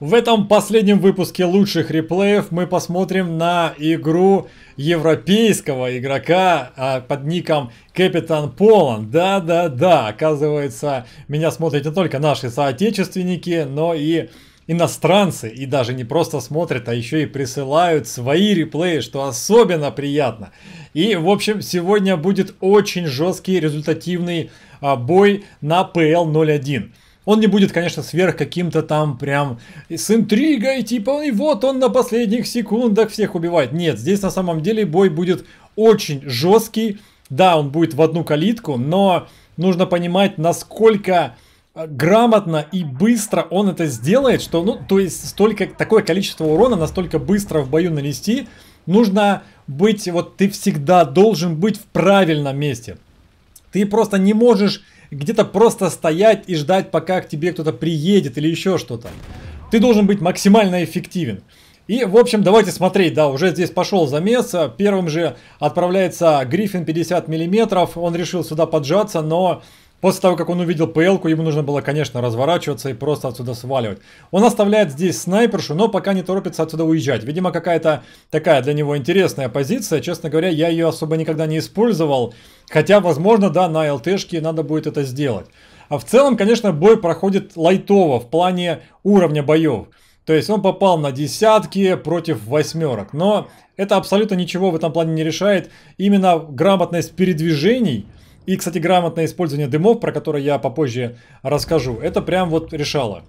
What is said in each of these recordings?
В этом последнем выпуске лучших реплеев мы посмотрим на игру европейского игрока а, под ником Капитан Полон. Да-да-да, оказывается, меня смотрят не только наши соотечественники, но и иностранцы и даже не просто смотрят, а еще и присылают свои реплеи, что особенно приятно. И, в общем, сегодня будет очень жесткий результативный а, бой на PL01. Он не будет, конечно, сверх каким-то там прям с интригой, типа, и вот он на последних секундах всех убивает. Нет, здесь на самом деле бой будет очень жесткий. Да, он будет в одну калитку, но нужно понимать, насколько э, грамотно и быстро он это сделает, что, ну, то есть столько, такое количество урона настолько быстро в бою нанести, нужно быть, вот ты всегда должен быть в правильном месте. Ты просто не можешь где-то просто стоять и ждать, пока к тебе кто-то приедет или еще что-то. Ты должен быть максимально эффективен. И, в общем, давайте смотреть, да, уже здесь пошел замес. Первым же отправляется Гриффин 50 миллиметров. Он решил сюда поджаться, но После того, как он увидел пл ему нужно было, конечно, разворачиваться и просто отсюда сваливать. Он оставляет здесь снайпершу, но пока не торопится отсюда уезжать. Видимо, какая-то такая для него интересная позиция. Честно говоря, я ее особо никогда не использовал. Хотя, возможно, да, на ЛТшке надо будет это сделать. А в целом, конечно, бой проходит лайтово в плане уровня боев. То есть он попал на десятки против восьмерок. Но это абсолютно ничего в этом плане не решает. Именно грамотность передвижений и, кстати, грамотное использование дымов, про которые я попозже расскажу, это прям вот решало.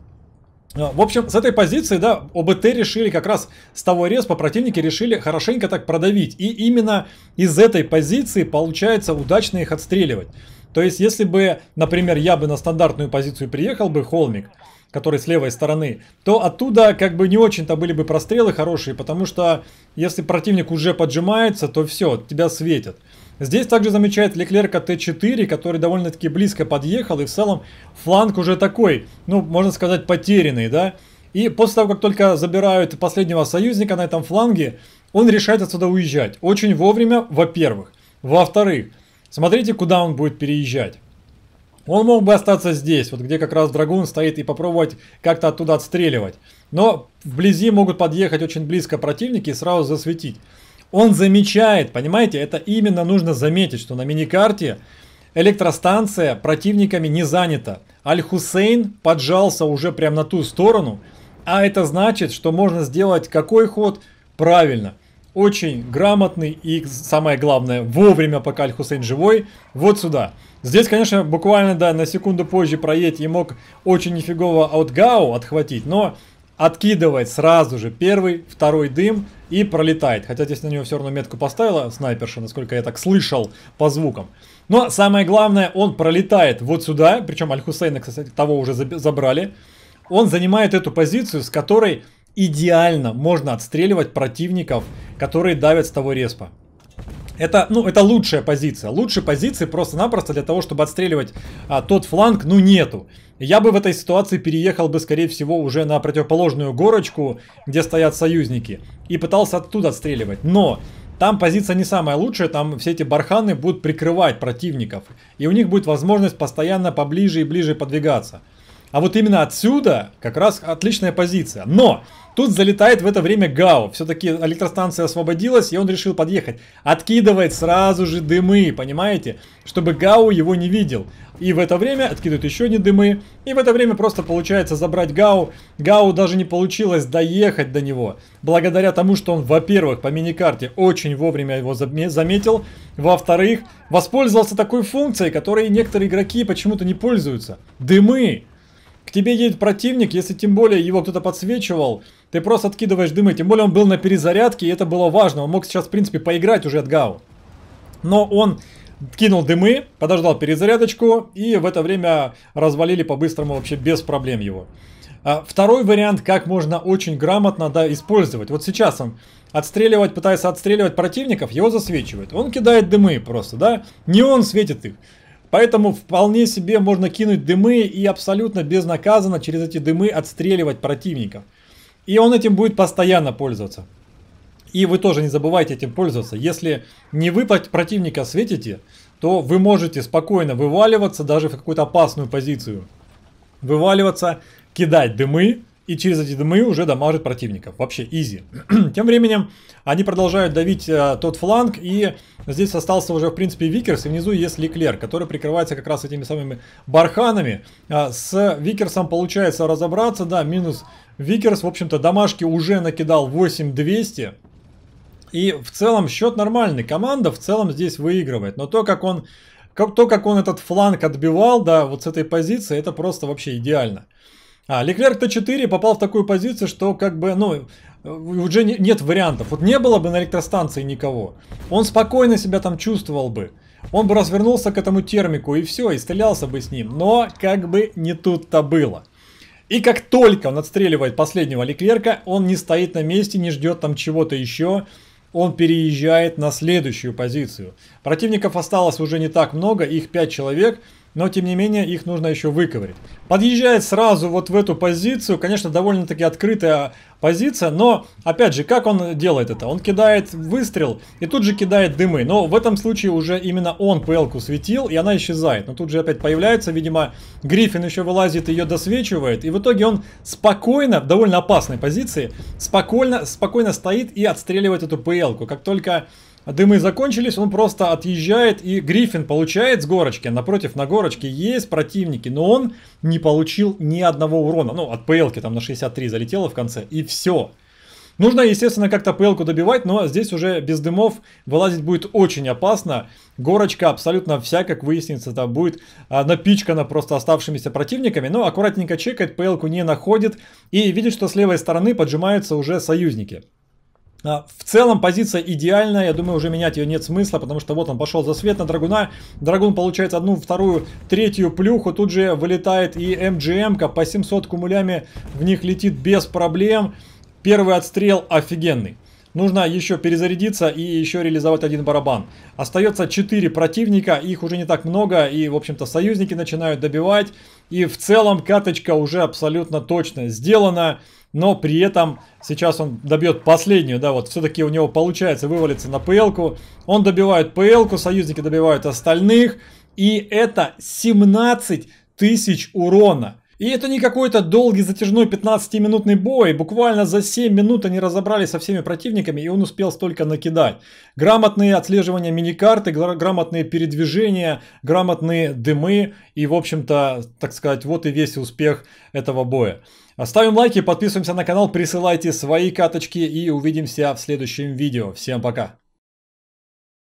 А, в общем, с этой позиции, да, ОБТ решили как раз с того респа противники решили хорошенько так продавить. И именно из этой позиции получается удачно их отстреливать. То есть, если бы, например, я бы на стандартную позицию приехал бы, холмик, который с левой стороны, то оттуда как бы не очень-то были бы прострелы хорошие, потому что если противник уже поджимается, то все, тебя светят. Здесь также замечает Леклерка Т4, который довольно-таки близко подъехал, и в целом фланг уже такой, ну, можно сказать, потерянный, да. И после того, как только забирают последнего союзника на этом фланге, он решает отсюда уезжать. Очень вовремя, во-первых. Во-вторых, смотрите, куда он будет переезжать. Он мог бы остаться здесь, вот где как раз драгун стоит, и попробовать как-то оттуда отстреливать. Но вблизи могут подъехать очень близко противники и сразу засветить. Он замечает, понимаете, это именно нужно заметить, что на миникарте электростанция противниками не занята. Аль-Хусейн поджался уже прямо на ту сторону, а это значит, что можно сделать какой ход правильно очень грамотный и, самое главное, вовремя, пока Аль-Хусейн живой, вот сюда. Здесь, конечно, буквально, да, на секунду позже проедет, и мог очень нифигово от Гау отхватить, но откидывает сразу же первый, второй дым и пролетает. Хотя здесь на него все равно метку поставила снайперша, насколько я так слышал по звукам. Но самое главное, он пролетает вот сюда, причем Аль-Хусейна, кстати, того уже забрали. Он занимает эту позицию, с которой идеально можно отстреливать противников, которые давят с того респа. Это, ну, это лучшая позиция. Лучшей позиции просто-напросто для того, чтобы отстреливать а, тот фланг, ну, нету. Я бы в этой ситуации переехал бы, скорее всего, уже на противоположную горочку, где стоят союзники, и пытался оттуда отстреливать. Но там позиция не самая лучшая, там все эти барханы будут прикрывать противников, и у них будет возможность постоянно поближе и ближе подвигаться. А вот именно отсюда как раз отличная позиция. Но тут залетает в это время Гау. Все-таки электростанция освободилась, и он решил подъехать. Откидывает сразу же дымы, понимаете? Чтобы Гау его не видел. И в это время откидывают еще не дымы. И в это время просто получается забрать Гау. Гау даже не получилось доехать до него. Благодаря тому, что он, во-первых, по миникарте очень вовремя его заметил. Во-вторых, воспользовался такой функцией, которой некоторые игроки почему-то не пользуются. Дымы. К тебе едет противник, если тем более его кто-то подсвечивал, ты просто откидываешь дымы. Тем более он был на перезарядке, и это было важно. Он мог сейчас, в принципе, поиграть уже от Гау. Но он кинул дымы, подождал перезарядочку, и в это время развалили по-быстрому вообще без проблем его. А второй вариант, как можно очень грамотно да, использовать. Вот сейчас он отстреливать, пытается отстреливать противников, его засвечивает. Он кидает дымы просто, да? Не он светит их. Поэтому вполне себе можно кинуть дымы и абсолютно безнаказанно через эти дымы отстреливать противников. И он этим будет постоянно пользоваться. И вы тоже не забывайте этим пользоваться. Если не вы противника светите, то вы можете спокойно вываливаться даже в какую-то опасную позицию. Вываливаться, кидать дымы, и через эти дымы уже дамажит противников. Вообще изи. Тем временем они продолжают давить э, тот фланг, и здесь остался уже, в принципе, Викерс, и внизу есть Леклер, который прикрывается как раз этими самыми барханами. А, с Викерсом получается разобраться, да, минус Викерс, в общем-то, домашки уже накидал 8200. И в целом счет нормальный, команда в целом здесь выигрывает, но то, как он, как, то, как он этот фланг отбивал, да, вот с этой позиции, это просто вообще идеально. А, Леклер Т4 попал в такую позицию, что как бы, ну, уже не, нет вариантов. Вот не было бы на электростанции никого. Он спокойно себя там чувствовал бы. Он бы развернулся к этому термику и все, и стрелялся бы с ним. Но как бы не тут-то было. И как только он отстреливает последнего Леклерка, он не стоит на месте, не ждет там чего-то еще. Он переезжает на следующую позицию. Противников осталось уже не так много, их 5 человек – но тем не менее их нужно еще выковырить. Подъезжает сразу вот в эту позицию, конечно, довольно-таки открытая позиция, но, опять же, как он делает это? Он кидает выстрел и тут же кидает дымы, но в этом случае уже именно он пл светил, и она исчезает. Но тут же опять появляется, видимо, Гриффин еще вылазит, ее досвечивает, и в итоге он спокойно, в довольно опасной позиции, спокойно, спокойно стоит и отстреливает эту пл -ку. Как только а дымы закончились, он просто отъезжает, и Гриффин получает с горочки. А напротив, на горочке есть противники, но он не получил ни одного урона. Ну, от пл там на 63 залетело в конце, и все. Нужно, естественно, как-то пл добивать, но здесь уже без дымов вылазить будет очень опасно. Горочка абсолютно вся, как выяснится, там будет а, напичкана просто оставшимися противниками. Но аккуратненько чекает, пл не находит, и видит, что с левой стороны поджимаются уже союзники. А, в целом позиция идеальная, я думаю, уже менять ее нет смысла, потому что вот он пошел за свет на Драгуна. Драгун получает одну, вторую, третью плюху, тут же вылетает и МГМ-ка, по 700 кумулями в них летит без проблем. Первый отстрел офигенный. Нужно еще перезарядиться и еще реализовать один барабан. Остается 4 противника, их уже не так много, и, в общем-то, союзники начинают добивать. И в целом каточка уже абсолютно точно сделана. Но при этом сейчас он добьет последнюю, да, вот все-таки у него получается вывалиться на ПЛ-ку. Он добивает пл союзники добивают остальных. И это 17 тысяч урона. И это не какой-то долгий затяжной 15-минутный бой. Буквально за 7 минут они разобрались со всеми противниками, и он успел столько накидать. Грамотные отслеживания мини карты, грамотные передвижения, грамотные дымы. И, в общем-то, так сказать, вот и весь успех этого боя. Ставим лайки, подписываемся на канал, присылайте свои каточки и увидимся в следующем видео. Всем пока!